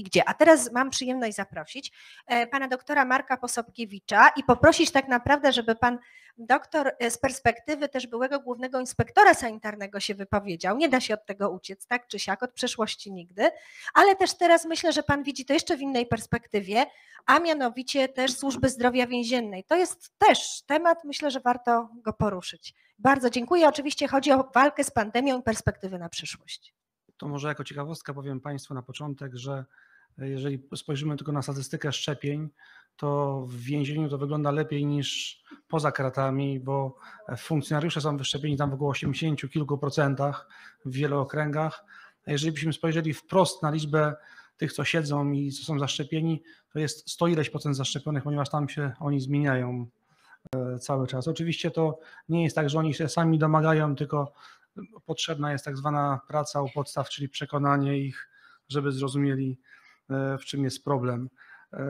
i gdzie. A teraz mam przyjemność zaprosić e, pana doktora Marka Posobkiewicza i poprosić tak naprawdę, żeby pan doktor e, z perspektywy też byłego głównego inspektora sanitarnego się wypowiedział. Nie da się od tego uciec, tak czy siak, od przeszłości nigdy, ale też teraz myślę, że pan widzi to jeszcze w innej perspektywie, a mianowicie też służby zdrowia więziennej. To jest też temat, myślę, że warto go poruszyć. Bardzo dziękuję. Oczywiście chodzi o walkę z pandemią i perspektywy na przyszłość. To może jako ciekawostka powiem Państwu na początek, że jeżeli spojrzymy tylko na statystykę szczepień, to w więzieniu to wygląda lepiej niż poza kratami, bo funkcjonariusze są wyszczepieni tam w około 80 kilku procentach w wielu okręgach. jeżeli byśmy spojrzeli wprost na liczbę tych, co siedzą i co są zaszczepieni, to jest 100 ileś procent zaszczepionych, ponieważ tam się oni zmieniają e, cały czas. Oczywiście to nie jest tak, że oni się sami domagają, tylko potrzebna jest tak zwana praca u podstaw, czyli przekonanie ich, żeby zrozumieli E, w czym jest problem. E,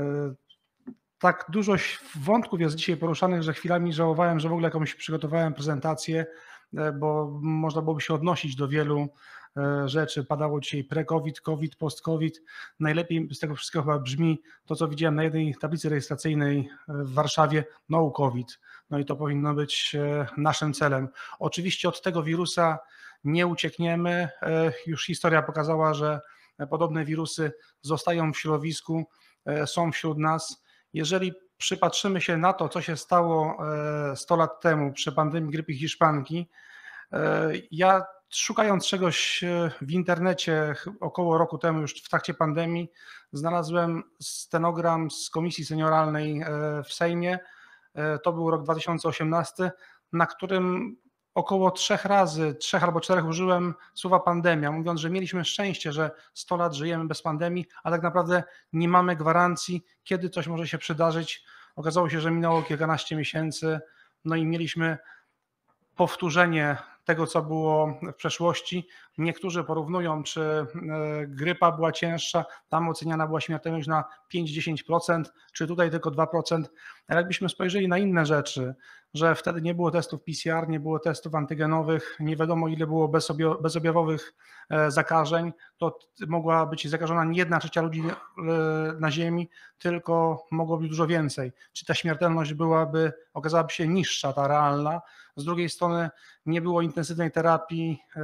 tak dużo wątków jest dzisiaj poruszanych, że chwilami żałowałem, że w ogóle jakąś przygotowałem prezentację, e, bo można byłoby się odnosić do wielu rzeczy. Padało dzisiaj pre-COVID, COVID, post-COVID. Najlepiej z tego wszystkiego chyba brzmi to, co widziałem na jednej tablicy rejestracyjnej w Warszawie, no COVID. No i to powinno być naszym celem. Oczywiście od tego wirusa nie uciekniemy. Już historia pokazała, że podobne wirusy zostają w środowisku, e, są wśród nas. Jeżeli przypatrzymy się na to, co się stało 100 e, lat temu przy pandemii grypy hiszpanki, e, ja szukając czegoś w internecie około roku temu, już w trakcie pandemii, znalazłem stenogram z komisji senioralnej w Sejmie. To był rok 2018, na którym około trzech razy, trzech albo czterech użyłem słowa pandemia, mówiąc, że mieliśmy szczęście, że 100 lat żyjemy bez pandemii, a tak naprawdę nie mamy gwarancji, kiedy coś może się przydarzyć. Okazało się, że minęło kilkanaście miesięcy, no i mieliśmy powtórzenie tego, co było w przeszłości. Niektórzy porównują, czy e, grypa była cięższa, tam oceniana była śmiertelność na 5-10%, czy tutaj tylko 2%. Ale jakbyśmy spojrzeli na inne rzeczy, że wtedy nie było testów PCR, nie było testów antygenowych, nie wiadomo ile było bezobjawowych e, zakażeń, to mogła być zakażona nie jedna trzecia ludzi e, na Ziemi, tylko mogło być dużo więcej. Czy ta śmiertelność byłaby, okazałaby się niższa, ta realna. Z drugiej strony nie było intensywnej terapii e,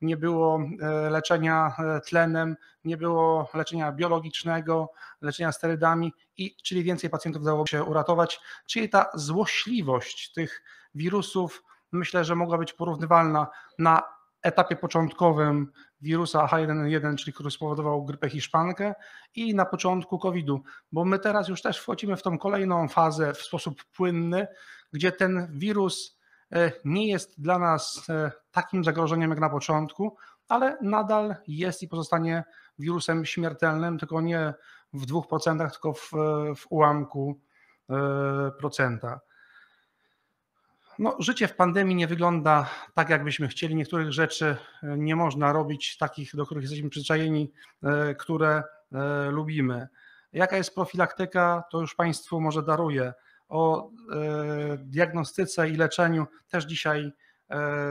nie było e, leczenia e, tlenem, nie było leczenia biologicznego, leczenia sterydami, i czyli więcej pacjentów dało się uratować. Czyli ta złośliwość tych wirusów myślę, że mogła być porównywalna na etapie początkowym wirusa H1N1, czyli który spowodował grypę hiszpankę i na początku COVID-u, bo my teraz już też wchodzimy w tą kolejną fazę w sposób płynny, gdzie ten wirus E, nie jest dla nas e, takim zagrożeniem jak na początku, ale nadal jest i pozostanie wirusem śmiertelnym, tylko nie w 2%, tylko w, w ułamku e, procenta. No, życie w pandemii nie wygląda tak, jakbyśmy chcieli. Niektórych rzeczy nie można robić, takich, do których jesteśmy przyzwyczajeni, które lubimy. Jaka jest profilaktyka, to już Państwu może daruję o e, diagnostyce i leczeniu też dzisiaj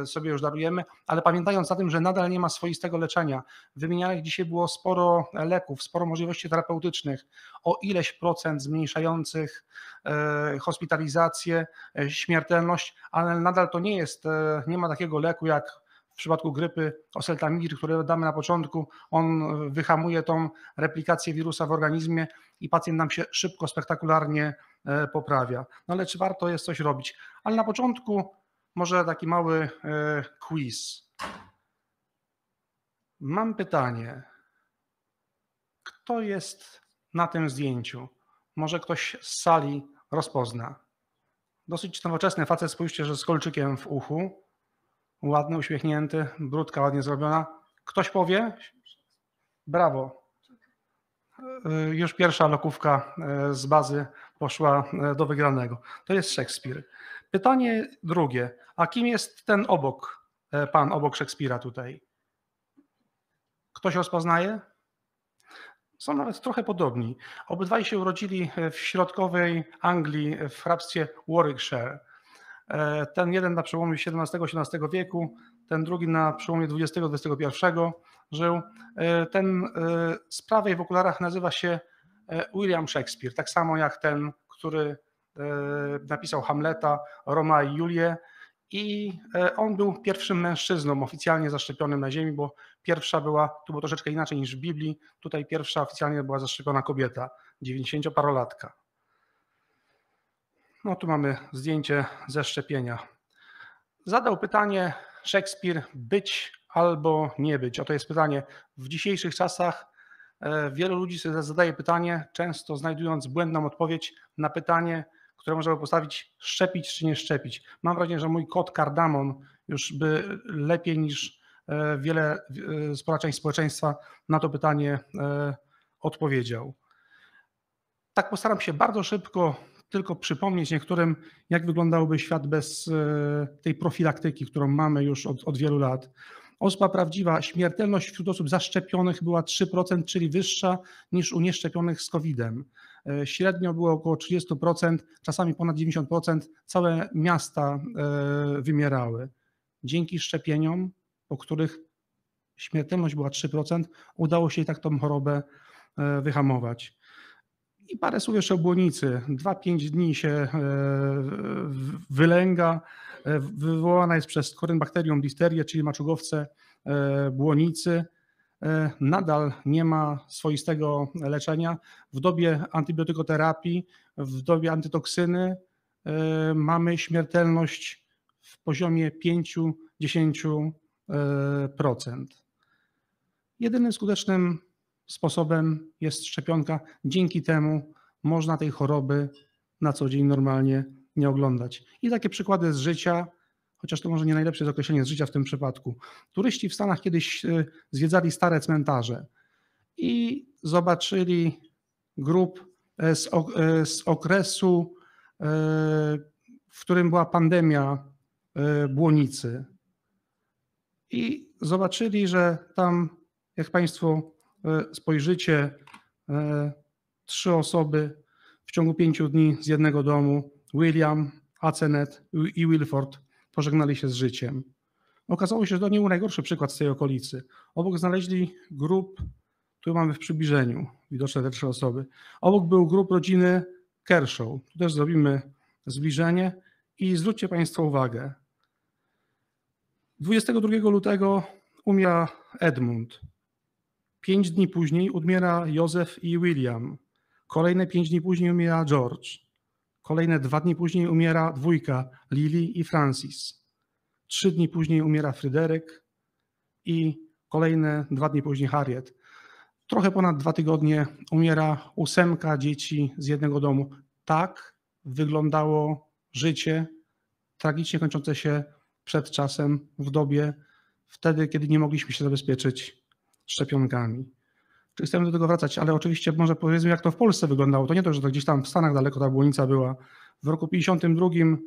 e, sobie już darujemy, ale pamiętając o tym, że nadal nie ma swoistego leczenia. Wymienianych dzisiaj było sporo leków, sporo możliwości terapeutycznych, o ileś procent zmniejszających e, hospitalizację, śmiertelność, ale nadal to nie jest, nie ma takiego leku jak w przypadku grypy oseltamir, który damy na początku, on wyhamuje tą replikację wirusa w organizmie i pacjent nam się szybko, spektakularnie E, poprawia. No ale czy warto jest coś robić. Ale na początku może taki mały e, quiz. Mam pytanie. Kto jest na tym zdjęciu? Może ktoś z sali rozpozna. Dosyć nowoczesny facet, spójrzcie, że z kolczykiem w uchu. Ładny, uśmiechnięty, brudka ładnie zrobiona. Ktoś powie? Brawo, E, już pierwsza lokówka e, z bazy poszła e, do wygranego. To jest Szekspir. Pytanie drugie. A kim jest ten obok, pan obok Szekspira tutaj? Ktoś rozpoznaje? Są nawet trochę podobni. Obydwaj się urodzili w środkowej Anglii, w hrabstwie Warwickshire. Ten jeden na przełomie XVII-XVIII wieku ten drugi na przełomie 20-21 żył. E, ten e, z prawej w okularach nazywa się e, William Shakespeare, tak samo jak ten, który napisał Hamleta, Roma i Julię. I on był pierwszym mężczyzną oficjalnie zaszczepionym na ziemi, bo pierwsza była, tu było troszeczkę inaczej niż w Biblii, tutaj pierwsza oficjalnie była zaszczepiona kobieta, 90-parolatka. No tu mamy zdjęcie ze szczepienia. Zadał pytanie, Szekspir być albo nie być? Oto jest pytanie. W dzisiejszych czasach e, wielu ludzi sobie zadaje pytanie, często znajdując błędną odpowiedź na pytanie, które można by postawić szczepić czy nie szczepić. Mam wrażenie, że mój kot kardamon już by lepiej niż e, wiele e, społeczeństw społeczeństwa na to pytanie odpowiedział. Tak postaram się bardzo szybko tylko przypomnieć niektórym, jak wyglądałby świat bez e, tej profilaktyki, którą mamy już od, od wielu lat. Ospa prawdziwa, śmiertelność wśród osób zaszczepionych była 3%, czyli wyższa niż u nieszczepionych z COVID-em. E, średnio było około 30%, czasami ponad 90%, całe miasta e, wymierały. Dzięki szczepieniom, po których śmiertelność była 3%, udało się i tak tą chorobę wyhamować. I parę słów jeszcze o błonicy. 2-5 dni się e, wylęga. E, wywołana jest przez korynbakterium difterię, czyli maczugowce e, błonicy. Nadal nie ma swoistego leczenia. W dobie antybiotykoterapii, w dobie antytoksyny mamy śmiertelność w poziomie 5-10%. Jedynym skutecznym sposobem jest szczepionka. Dzięki temu można tej choroby na co dzień normalnie nie oglądać. I takie przykłady z życia, chociaż to może nie najlepsze jest określenie z życia w tym przypadku. Turyści w Stanach kiedyś y, zwiedzali stare cmentarze i zobaczyli grup e, z, e, z okresu, e, w którym była pandemia błonicy. I zobaczyli, że tam, jak Państwo E, spojrzycie e, trzy osoby w ciągu pięciu dni z jednego domu, William, Acenet i Wilford pożegnali się z życiem. Okazało się, że to nie był najgorszy przykład z tej okolicy. Obok znaleźli grup, tu mamy w przybliżeniu widoczne te trzy osoby. Obok był grup rodziny Kershaw. Tu też zrobimy zbliżenie i zwróćcie Państwo uwagę. 22 lutego umiera Edmund. Pięć dni później umiera Józef i William. Kolejne pięć dni później umiera George. Kolejne dwa dni później umiera dwójka Lily i Francis. Trzy dni później umiera Fryderyk i kolejne dwa dni później Harriet. Trochę ponad dwa tygodnie umiera ósemka dzieci z jednego domu. Tak wyglądało życie tragicznie kończące się przed czasem, w dobie, wtedy, kiedy nie mogliśmy się zabezpieczyć szczepionkami. Czy chcemy do tego wracać, ale oczywiście może powiedzmy, jak to w Polsce wyglądało. To nie to, że to gdzieś tam w Stanach daleko ta błonica była. W roku 52 e,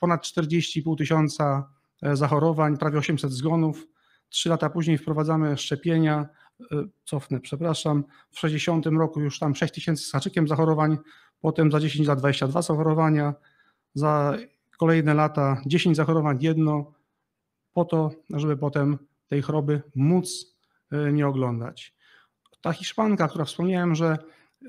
ponad 40,5 tysiąca e, zachorowań, prawie 800 zgonów. Trzy lata później wprowadzamy szczepienia, e, cofnę, przepraszam, w 60 roku już tam 6 tysięcy z haczykiem zachorowań, potem za 10 lat 22 zachorowania, za kolejne lata 10 zachorowań, jedno, po to, żeby potem tej choroby móc Y, nie oglądać. Ta Hiszpanka, która wspomniałem, że y,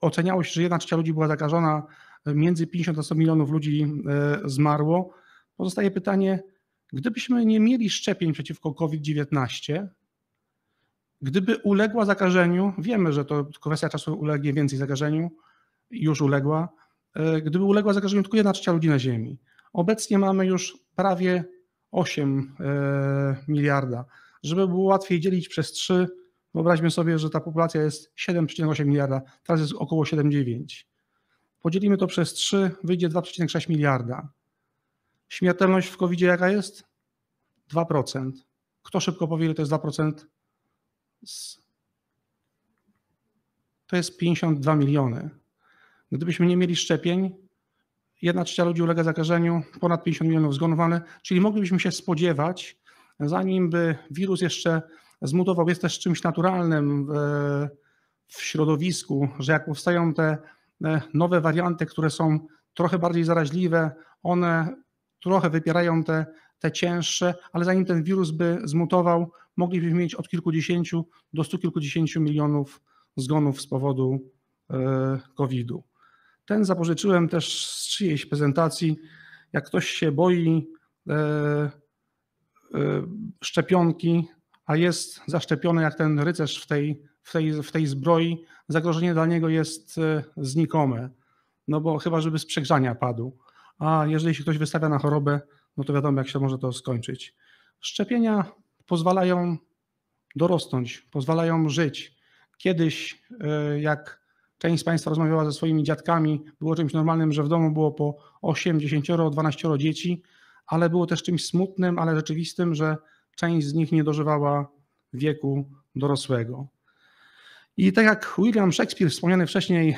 oceniało się, że jedna trzecia ludzi była zakażona, y, między 50 a 100 milionów ludzi zmarło. Pozostaje pytanie, gdybyśmy nie mieli szczepień przeciwko COVID-19, gdyby uległa zakażeniu, wiemy, że to kwestia czasu ulegnie więcej zakażeniu, już uległa, gdyby uległa zakażeniu tylko jedna trzecia ludzi na Ziemi. Obecnie mamy już prawie 8 miliarda żeby było łatwiej dzielić przez 3, wyobraźmy sobie, że ta populacja jest 7,8 miliarda, teraz jest około 7,9. Podzielimy to przez 3, wyjdzie 2,6 miliarda. Śmiertelność w covid jaka jest? 2%. Kto szybko powie, to jest 2%? To jest 52 miliony. Gdybyśmy nie mieli szczepień, 1 trzecia ludzi ulega zakażeniu, ponad 50 milionów zgonów, czyli moglibyśmy się spodziewać, zanim by wirus jeszcze zmutował, jest też czymś naturalnym w, w środowisku, że jak powstają te e, nowe warianty, które są trochę bardziej zaraźliwe, one trochę wypierają te, te cięższe, ale zanim ten wirus by zmutował, moglibyśmy mieć od kilkudziesięciu do stu kilkudziesięciu milionów zgonów z powodu e, COVID-u. Ten zapożyczyłem też z czyjejś prezentacji. Jak ktoś się boi e, Y, szczepionki, a jest zaszczepiony jak ten rycerz w tej, w tej, w tej zbroi, zagrożenie dla niego jest y, znikome. No bo chyba, żeby z przegrzania padł. A jeżeli się ktoś wystawia na chorobę, no to wiadomo, jak się może to skończyć. Szczepienia pozwalają dorosnąć, pozwalają żyć. Kiedyś, y, jak część z Państwa rozmawiała ze swoimi dziadkami, było czymś normalnym, że w domu było po 8, 10, 12 dzieci, ale było też czymś smutnym, ale rzeczywistym, że część z nich nie dożywała wieku dorosłego. I tak jak William Shakespeare wspomniany wcześniej e,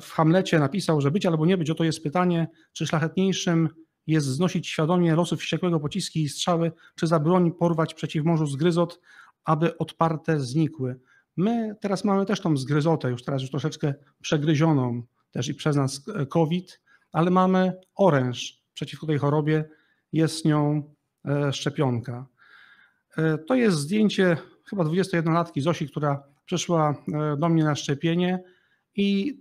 w Hamlecie napisał, że być albo nie być, oto jest pytanie, czy szlachetniejszym jest znosić świadomie losów wściekłego pociski i strzały, czy za broń porwać przeciw morzu zgryzot, aby odparte znikły. My teraz mamy też tą zgryzotę, już teraz już troszeczkę przegryzioną też i przez nas e, COVID, ale mamy oręż, przeciwko tej chorobie, jest nią e, szczepionka. E, to jest zdjęcie chyba 21-latki Zosi, która przyszła e, do mnie na szczepienie i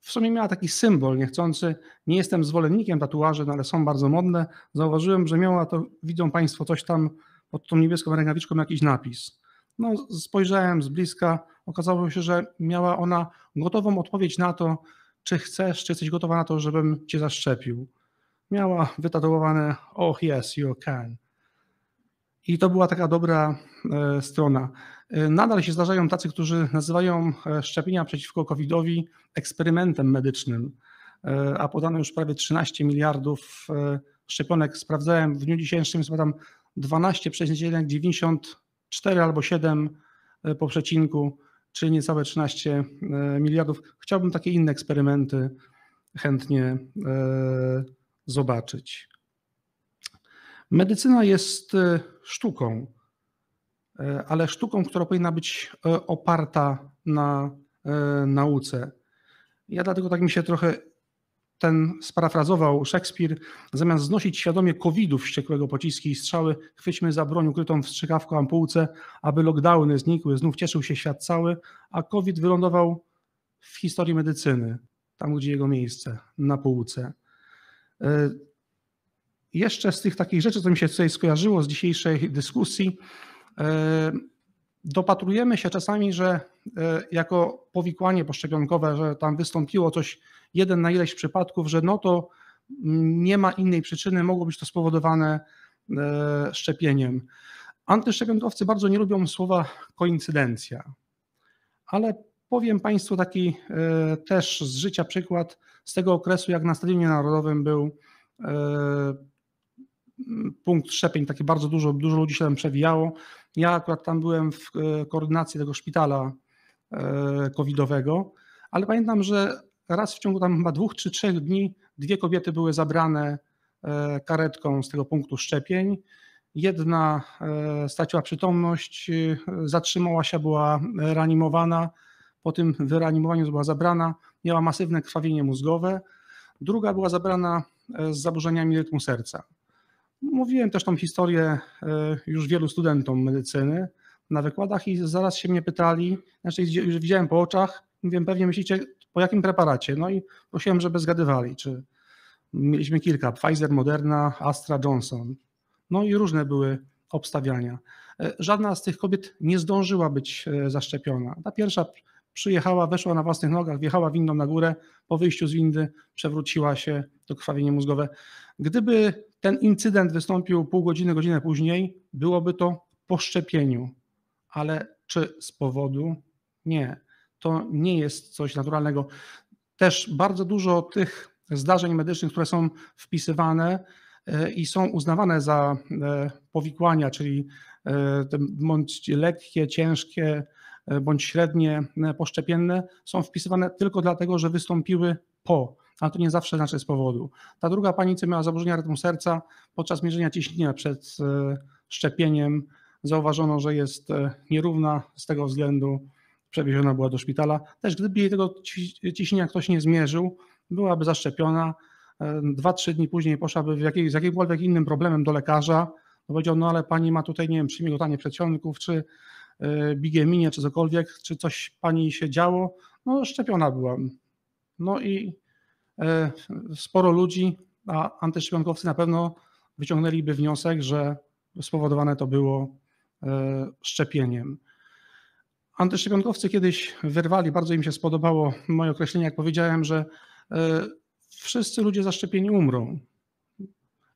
w sumie miała taki symbol niechcący. Nie jestem zwolennikiem tatuaży, no ale są bardzo modne. Zauważyłem, że miała to, widzą Państwo, coś tam pod tą niebieską rękawiczką, jakiś napis. No, spojrzałem z bliska, okazało się, że miała ona gotową odpowiedź na to, czy chcesz, czy jesteś gotowa na to, żebym cię zaszczepił miała wytatuowane Oh yes, you can. I to była taka dobra e, strona. E, nadal się zdarzają tacy, którzy nazywają e, szczepienia przeciwko COVID-owi eksperymentem medycznym, a podano już prawie 13 miliardów szczepionek. Sprawdzałem w dniu dzisiejszym, jest tam 12,94 albo 7 po przecinku, czyli niecałe 13 miliardów. Chciałbym takie inne eksperymenty chętnie zobaczyć. Medycyna jest e, sztuką, e, ale sztuką, która powinna być e, oparta na nauce. Ja dlatego tak mi się trochę ten sparafrazował Szekspir, zamiast znosić świadomie COVID-u wściekłego pociski i strzały, chwyćmy za broń ukrytą w strzykawką ampułce, aby lockdowny znikły, znów cieszył się świat cały, a COVID wylądował w historii medycyny, tam gdzie jego miejsce, na półce. E, jeszcze z tych takich rzeczy, co mi się tutaj skojarzyło z dzisiejszej dyskusji, e, dopatrujemy się czasami, że e, jako powikłanie poszczepionkowe, że tam wystąpiło coś, jeden na ileś przypadków, że no to nie ma innej przyczyny, mogło być to spowodowane szczepieniem. Antyszczepionkowcy bardzo nie lubią słowa koincydencja, ale powiem Państwu taki też z życia przykład z tego okresu, jak na Stadionie Narodowym był e, punkt szczepień, takie bardzo dużo, dużo ludzi się tam przewijało. Ja akurat tam byłem w e, koordynacji tego szpitala e, covidowego, ale pamiętam, że raz w ciągu tam chyba dwóch czy trzech dni dwie kobiety były zabrane karetką z tego punktu szczepień. Jedna straciła przytomność, zatrzymała się, była reanimowana, po tym wyreanimowaniu była zabrana miała masywne krwawienie mózgowe, druga była zabrana e, z zaburzeniami rytmu serca. Mówiłem też tą historię e, już wielu studentom medycyny na wykładach i zaraz się mnie pytali, znaczy już widziałem po oczach, mówię pewnie myślicie po jakim preparacie, no i prosiłem, żeby zgadywali, czy mieliśmy kilka, Pfizer, Moderna, Astra, Johnson, no i różne były obstawiania. E, żadna z tych kobiet nie zdążyła być zaszczepiona. Ta pierwsza przyjechała, weszła na własnych nogach, wjechała windą na górę, po wyjściu z windy przewróciła się to krwawienie mózgowe. Gdyby ten incydent wystąpił pół godziny, godzinę później, byłoby to po szczepieniu, ale czy z powodu? Nie. To nie jest coś naturalnego. Też bardzo dużo tych zdarzeń medycznych, które są wpisywane e, i są uznawane za e, powikłania, czyli e, te bądź lekkie, ciężkie, E, bądź średnie e, poszczepienne są wpisywane tylko dlatego, że wystąpiły po, ale to nie zawsze znaczy z powodu. Ta druga pani, co miała zaburzenia rytmu serca, podczas mierzenia ciśnienia przed e, szczepieniem zauważono, że jest nierówna z tego względu, przewieziona była do szpitala. Też gdyby jej tego ciśnienia ktoś nie zmierzył, byłaby zaszczepiona. Dwa, trzy dni później poszłaby w jakiej, z jakimkolwiek innym problemem do lekarza. No powiedział, no ale pani ma tutaj, nie wiem, przymigotanie przedsionków, czy E, bigeminie czy cokolwiek, czy coś pani się działo, no szczepiona byłam. No i e, sporo ludzi, a antyszczepionkowcy na pewno wyciągnęliby wniosek, że spowodowane to było e, szczepieniem. Antyszczepionkowcy kiedyś wyrwali, bardzo im się spodobało moje określenie, jak powiedziałem, że wszyscy ludzie zaszczepieni umrą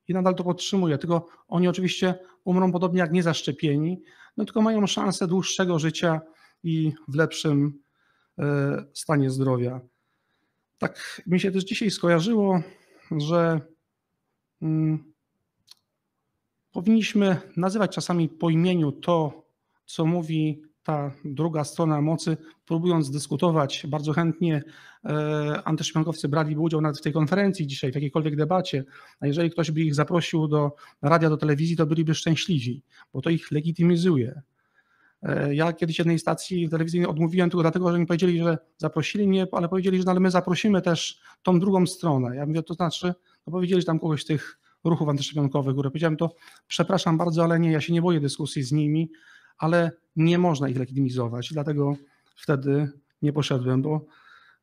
i nadal to podtrzymuje. Tylko oni oczywiście umrą podobnie jak niezaszczepieni, no tylko mają szansę dłuższego życia i w lepszym e, stanie zdrowia. Tak mi się też dzisiaj skojarzyło, że mm, powinniśmy nazywać czasami po imieniu to, co mówi ta druga strona mocy, próbując dyskutować, bardzo chętnie e, antyszczepionkowcy braliby udział nawet w tej konferencji dzisiaj, w jakiejkolwiek debacie, a jeżeli ktoś by ich zaprosił do radia, do telewizji, to byliby szczęśliwi, bo to ich legitymizuje. E, ja kiedyś jednej stacji telewizyjnej odmówiłem tylko dlatego, że mi powiedzieli, że zaprosili mnie, ale powiedzieli, że no, ale my zaprosimy też tą drugą stronę. Ja mówię, to znaczy, no powiedzieli, tam kogoś z tych ruchów antyszczepionkowych, które powiedziałem, to przepraszam bardzo, ale nie, ja się nie boję dyskusji z nimi, ale nie można ich legitymizować, dlatego wtedy nie poszedłem, bo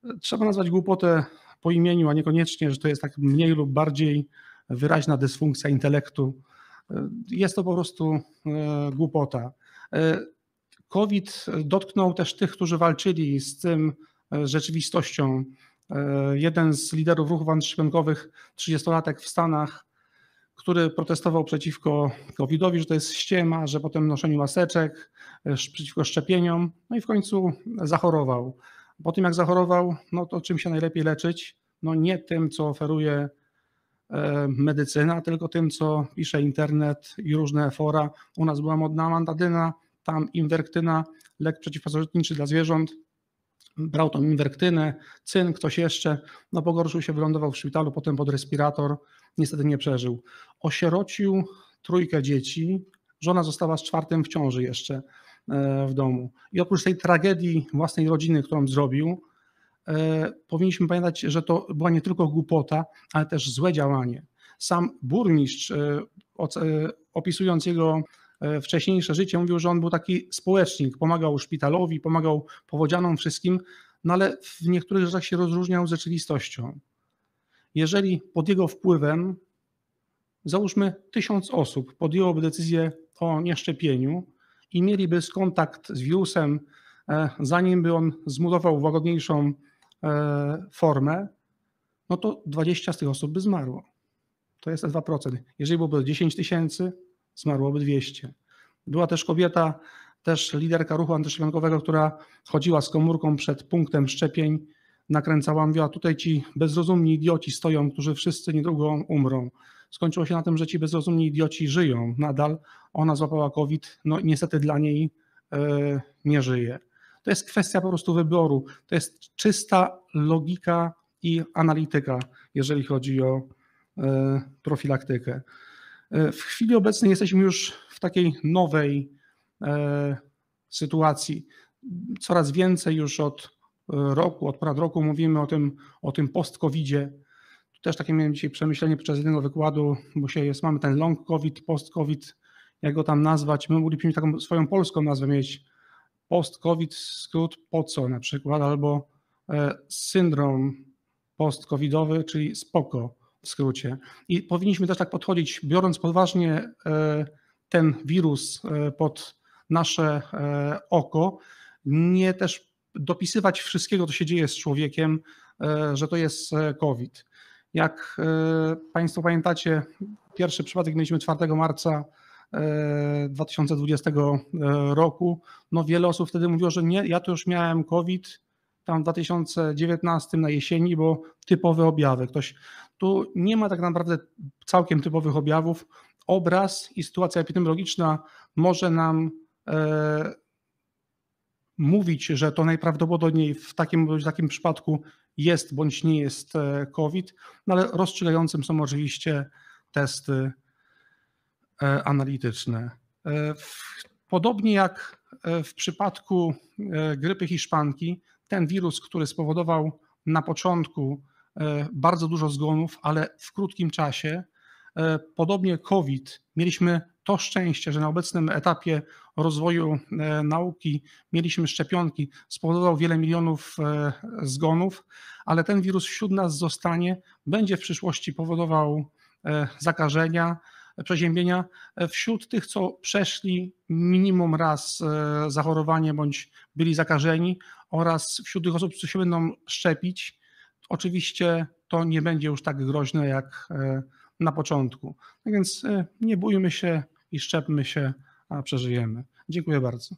e, trzeba nazwać głupotę po imieniu, a niekoniecznie, że to jest tak mniej lub bardziej wyraźna dysfunkcja intelektu. E, jest to po prostu e, głupota. COVID dotknął też tych, którzy walczyli z tym rzeczywistością. Jeden z liderów ruchów antyszczepionkowych, 30-latek w Stanach, który protestował przeciwko COVID-owi, że to jest ściema, że potem noszeniu maseczek, e, przeciwko szczepieniom, no i w końcu zachorował. Po tym jak zachorował, no to czym się najlepiej leczyć? No nie tym, co oferuje e, medycyna, tylko tym, co pisze internet i różne fora. U nas była modna mandadyna, tam inwerktyna, lek przeciwpasożytniczy dla zwierząt brał tą inwerktynę, cyn, ktoś jeszcze, no pogorszył się, wylądował w szpitalu, potem pod respirator, niestety nie przeżył. Osierocił trójkę dzieci, żona została z czwartym w ciąży jeszcze e, w domu. I oprócz tej tragedii własnej rodziny, którą zrobił, e, powinniśmy pamiętać, że to była nie tylko głupota, ale też złe działanie. Sam burmistrz, e, opisując jego E, wcześniejsze życie. Mówił, że on był taki społecznik, pomagał szpitalowi, pomagał powodzianom, wszystkim, no ale w niektórych rzeczach się rozróżniał z rzeczywistością. Jeżeli pod jego wpływem, załóżmy, tysiąc osób podjęłoby decyzję o nieszczepieniu i mieliby kontakt z wirusem, e, zanim by on zmutował w łagodniejszą e, formę, no to 20 z tych osób by zmarło. To jest 2%. Jeżeli byłoby 10 tysięcy, zmarłoby 200. Była też kobieta, też liderka ruchu antyszczepionkowego, która chodziła z komórką przed punktem szczepień, nakręcała, mówiła, tutaj ci bezrozumni idioci stoją, którzy wszyscy niedługo umrą. Skończyło się na tym, że ci bezrozumni idioci żyją nadal. Ona złapała COVID, no niestety dla niej yy, nie żyje. To jest kwestia po prostu wyboru. To jest czysta logika i analityka, jeżeli chodzi o e, profilaktykę. E, w chwili obecnej jesteśmy już w takiej nowej e, sytuacji. Coraz więcej już od e, roku, od ponad roku mówimy o tym, o tym post-covidzie. Też takie miałem dzisiaj przemyślenie podczas jednego wykładu, bo się jest, mamy ten long covid, post-covid, jak go tam nazwać. My moglibyśmy taką swoją polską nazwę mieć. Post-covid, skrót po co na przykład, albo syndrom post-covidowy, czyli spoko w skrócie. I powinniśmy też tak podchodzić, biorąc poważnie e, ten wirus e, pod nasze e, oko, nie też dopisywać wszystkiego, co się dzieje z człowiekiem, że to jest COVID. Jak Państwo pamiętacie, pierwszy przypadek mieliśmy 4 marca 2020 roku. No wiele osób wtedy mówiło, że nie, ja to już miałem COVID tam w 2019 na jesieni, bo typowe objawy. Ktoś tu nie ma tak naprawdę całkiem typowych objawów. Obraz i sytuacja epidemiologiczna może nam e, mówić, że to najprawdopodobniej w takim bądź takim przypadku jest bądź nie jest e, COVID, no ale rozstrzygającym są oczywiście testy e, analityczne. E, podobnie jak w przypadku grypy hiszpanki, ten wirus, który spowodował na początku E, bardzo dużo zgonów, ale w krótkim czasie. E, podobnie COVID, mieliśmy to szczęście, że na obecnym etapie rozwoju e, nauki mieliśmy szczepionki, spowodował wiele milionów zgonów, ale ten wirus wśród nas zostanie, będzie w przyszłości powodował zakażenia, przeziębienia wśród tych, co przeszli minimum raz zachorowanie bądź byli zakażeni oraz wśród tych osób, co się będą szczepić. Oczywiście to nie będzie już tak groźne jak e, na początku. Tak więc e, nie bójmy się i szczepmy się, a przeżyjemy. Dziękuję bardzo.